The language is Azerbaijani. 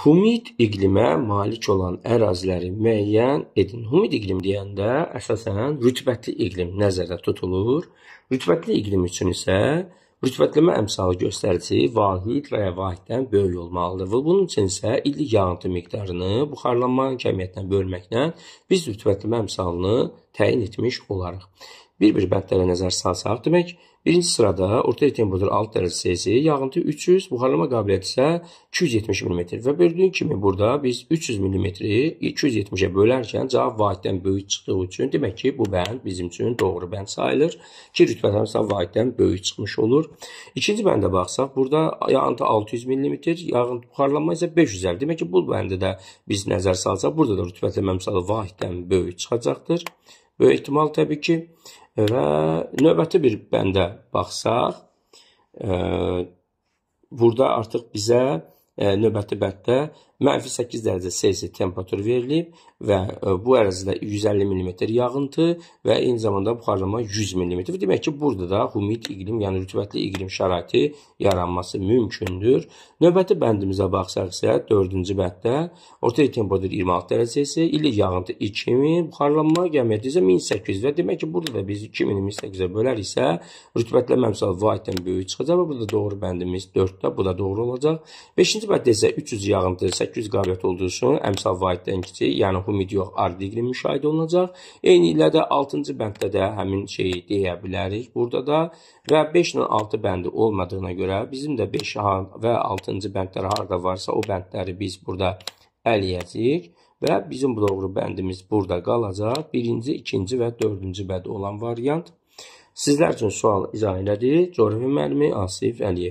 Humid iqlimə malik olan əraziləri müəyyən edin. Humid iqlim deyəndə əsasən rütubətli iqlim nəzərdə tutulur. Rütubətli iqlim üçün isə rütubətləmə əmsalı göstərici vahid və ya vahiddən böyük olmalıdır. Və bunun üçün isə illik yağıntı miqdarını buxarlanma kəmiyyətinə bölməklə biz rütubətləmə əmsalını təyin etmiş olarıq. Bir-bir bəndlərə nəzər salsaq, demək, Birinci sırada orta temperatur 6 dərəcə Selsi, yağıntı 300, buxarlama qabiliyyəti isə 270 mm. Və gördüyün kimi burada biz 300 mm-i 270-ə bölərkən cavab vahiddən böyük çıxdığı üçün demək ki, bu bənd bizim üçün doğru bənd sayılır ki, rütbətimiz vahiddən böyük çıxmış olur. İkinci bəndə baxsaq, burada yağıntı 600 mm, yağıntı buxarlanma isə 550. Demək ki, bu bəndə də biz nəzər salsaq, burada da rütbətləmə əmsalı vahiddən böyük çıxacaqdır. Böyük ehtimal təbii ki, Və növbəti bir bəndə baxsaq, e, burada artıq bizə E, növbəti bənddə mənfi 8 dərəcə Selsi temperatur verilib və e, bu ərazidə 150 mm yağıntı və eyni zamanda buxarlama 100 mm. Və demək ki, burada da humid iqlim, yəni rütubətli iqlim şəraiti yaranması mümkündür. Növbəti bəndimizə baxsaq isə 4-cü bənddə ortaya temperatur 26 dərəcəsi, illik yağıntı 2000, buxarlanma gəmiyyəti isə 1800 və demək ki, burada da biz 2000-i 1800-ə bölər isə rütubətləmə əmsalı vaiddən böyük çıxacaq və burada doğru bəndimiz 4-də, bu da doğru olacaq. 5-ci 3-cü bənddə isə 300 yağıntı 800 qabiliyyət olduğu üçün əmsal vahiddən kiçik, yəni humid yox, ar iqlim müşahidə olunacaq. Eyni ilə də 6-cı bənddə də həmin şeyi deyə bilərik burada da və 5 ilə 6 bəndi olmadığına görə bizim də 5 və 6-cı bəndlər harda varsa o bəndləri biz burada əliyəcəyik və bizim bu doğru bəndimiz burada qalacaq. Birinci, ikinci və dördüncü bəd olan variant. Sizlər üçün sual izah elədi. Coğrafi müəllimi Asif Əliyev.